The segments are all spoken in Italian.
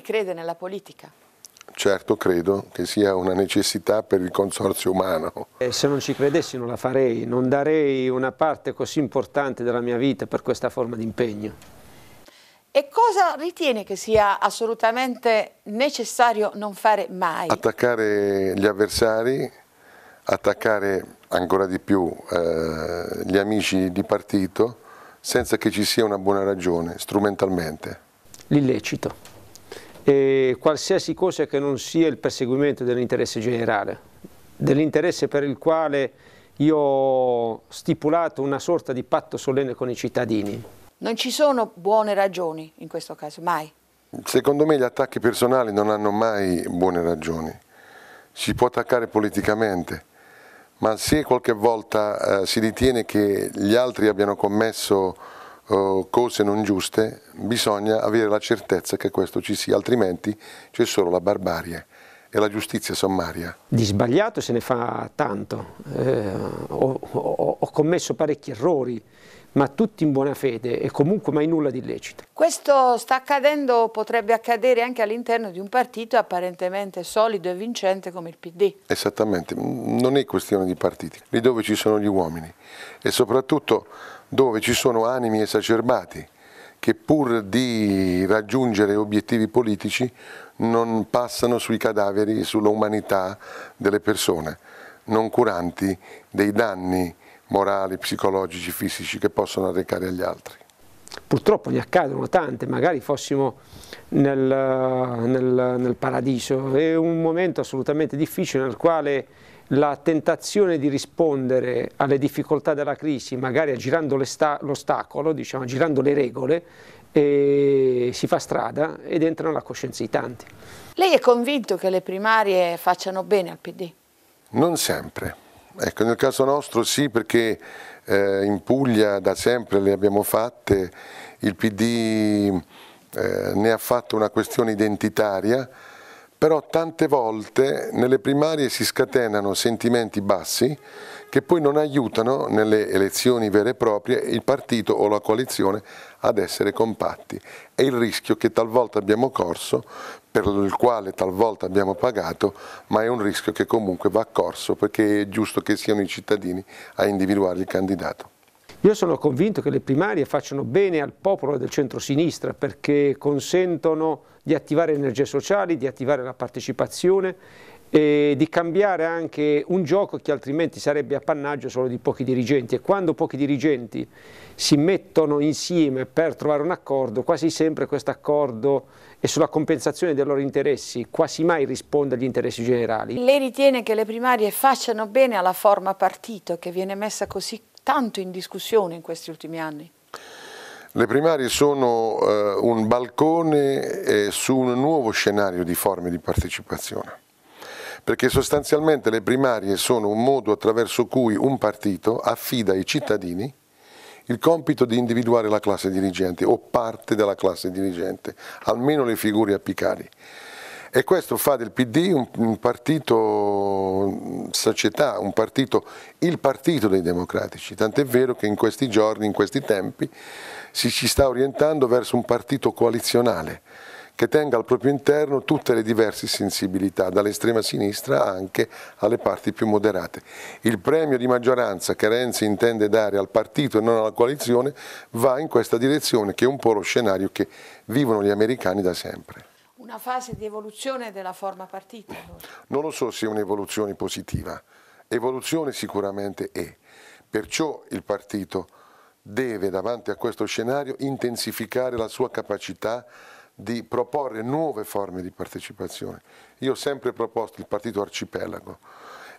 lei crede nella politica? Certo, credo che sia una necessità per il consorzio umano. Eh, se non ci credessi non la farei, non darei una parte così importante della mia vita per questa forma di impegno. E cosa ritiene che sia assolutamente necessario non fare mai? Attaccare gli avversari, attaccare ancora di più eh, gli amici di partito senza che ci sia una buona ragione, strumentalmente. L'illecito eh, qualsiasi cosa che non sia il perseguimento dell'interesse generale, dell'interesse per il quale io ho stipulato una sorta di patto solenne con i cittadini. Non ci sono buone ragioni in questo caso, mai? Secondo me gli attacchi personali non hanno mai buone ragioni. Si può attaccare politicamente, ma se qualche volta eh, si ritiene che gli altri abbiano commesso eh, cose non giuste, bisogna avere la certezza che questo ci sia, altrimenti c'è solo la barbarie e la giustizia sommaria? Di sbagliato se ne fa tanto, eh, ho, ho, ho commesso parecchi errori, ma tutti in buona fede e comunque mai nulla di illecito. Questo sta accadendo, potrebbe accadere anche all'interno di un partito apparentemente solido e vincente come il PD. Esattamente, non è questione di partiti, lì dove ci sono gli uomini e soprattutto dove ci sono animi esacerbati che pur di raggiungere obiettivi politici non passano sui cadaveri, sulla umanità delle persone, non curanti dei danni morali, psicologici, fisici che possono arrecare agli altri. Purtroppo ne accadono tante, magari fossimo nel, nel, nel paradiso. È un momento assolutamente difficile nel quale la tentazione di rispondere alle difficoltà della crisi, magari aggirando l'ostacolo, diciamo, aggirando le regole, si fa strada ed entra nella coscienza di tanti. Lei è convinto che le primarie facciano bene al PD? Non sempre. Ecco, nel caso nostro sì, perché eh, in Puglia da sempre le abbiamo fatte, il PD eh, ne ha fatto una questione identitaria, però tante volte nelle primarie si scatenano sentimenti bassi che poi non aiutano nelle elezioni vere e proprie il partito o la coalizione ad essere compatti. È il rischio che talvolta abbiamo corso, per il quale talvolta abbiamo pagato, ma è un rischio che comunque va corso perché è giusto che siano i cittadini a individuare il candidato. Io sono convinto che le primarie facciano bene al popolo del centro-sinistra perché consentono di attivare energie sociali, di attivare la partecipazione e di cambiare anche un gioco che altrimenti sarebbe appannaggio solo di pochi dirigenti e quando pochi dirigenti si mettono insieme per trovare un accordo, quasi sempre questo accordo è sulla compensazione dei loro interessi, quasi mai risponde agli interessi generali. Lei ritiene che le primarie facciano bene alla forma partito che viene messa così tanto in discussione in questi ultimi anni? Le primarie sono eh, un balcone eh, su un nuovo scenario di forme di partecipazione, perché sostanzialmente le primarie sono un modo attraverso cui un partito affida ai cittadini il compito di individuare la classe dirigente o parte della classe dirigente, almeno le figure apicali. E questo fa del PD un, un partito società, un partito, il partito dei democratici, tant'è vero che in questi giorni, in questi tempi, si ci sta orientando verso un partito coalizionale che tenga al proprio interno tutte le diverse sensibilità, dall'estrema sinistra anche alle parti più moderate. Il premio di maggioranza che Renzi intende dare al partito e non alla coalizione va in questa direzione, che è un po' lo scenario che vivono gli americani da sempre una fase di evoluzione della forma partita. Eh, non lo so se è un'evoluzione positiva, evoluzione sicuramente è, perciò il partito deve davanti a questo scenario intensificare la sua capacità di proporre nuove forme di partecipazione. Io ho sempre proposto il partito arcipelago,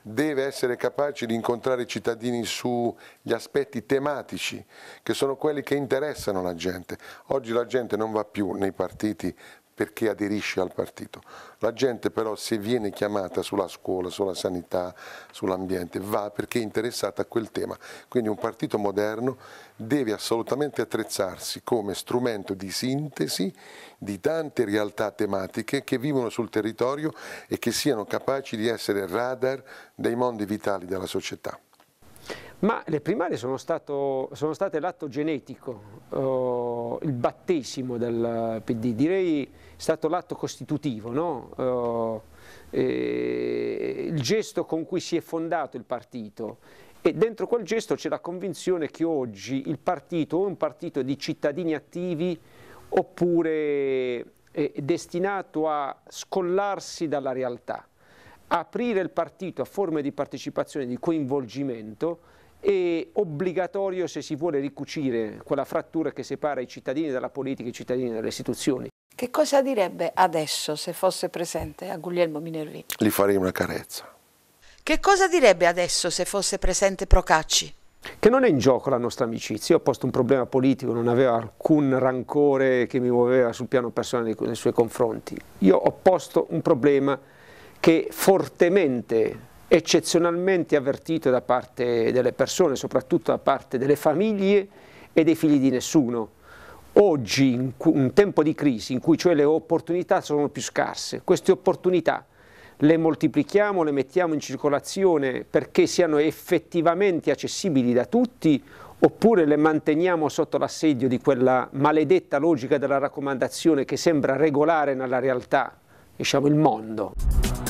deve essere capace di incontrare i cittadini sugli aspetti tematici che sono quelli che interessano la gente. Oggi la gente non va più nei partiti perché aderisce al partito. La gente però se viene chiamata sulla scuola, sulla sanità, sull'ambiente, va perché è interessata a quel tema. Quindi un partito moderno deve assolutamente attrezzarsi come strumento di sintesi di tante realtà tematiche che vivono sul territorio e che siano capaci di essere radar dei mondi vitali della società ma le primarie sono, stato, sono state l'atto genetico, oh, il battesimo del PD, direi è stato l'atto costitutivo, no? oh, eh, il gesto con cui si è fondato il partito e dentro quel gesto c'è la convinzione che oggi il partito o un partito di cittadini attivi oppure eh, è destinato a scollarsi dalla realtà, aprire il partito a forme di partecipazione, di coinvolgimento e obbligatorio se si vuole ricucire quella frattura che separa i cittadini dalla politica e i cittadini dalle istituzioni. Che cosa direbbe adesso se fosse presente a Guglielmo Minervini? Gli farei una carezza. Che cosa direbbe adesso se fosse presente Procacci? Che non è in gioco la nostra amicizia. Io ho posto un problema politico, non aveva alcun rancore che mi muoveva sul piano personale nei suoi confronti. Io ho posto un problema che fortemente eccezionalmente avvertito da parte delle persone, soprattutto da parte delle famiglie e dei figli di nessuno. Oggi, in un tempo di crisi, in cui cioè le opportunità sono più scarse, queste opportunità le moltiplichiamo, le mettiamo in circolazione perché siano effettivamente accessibili da tutti oppure le manteniamo sotto l'assedio di quella maledetta logica della raccomandazione che sembra regolare nella realtà, diciamo, il mondo.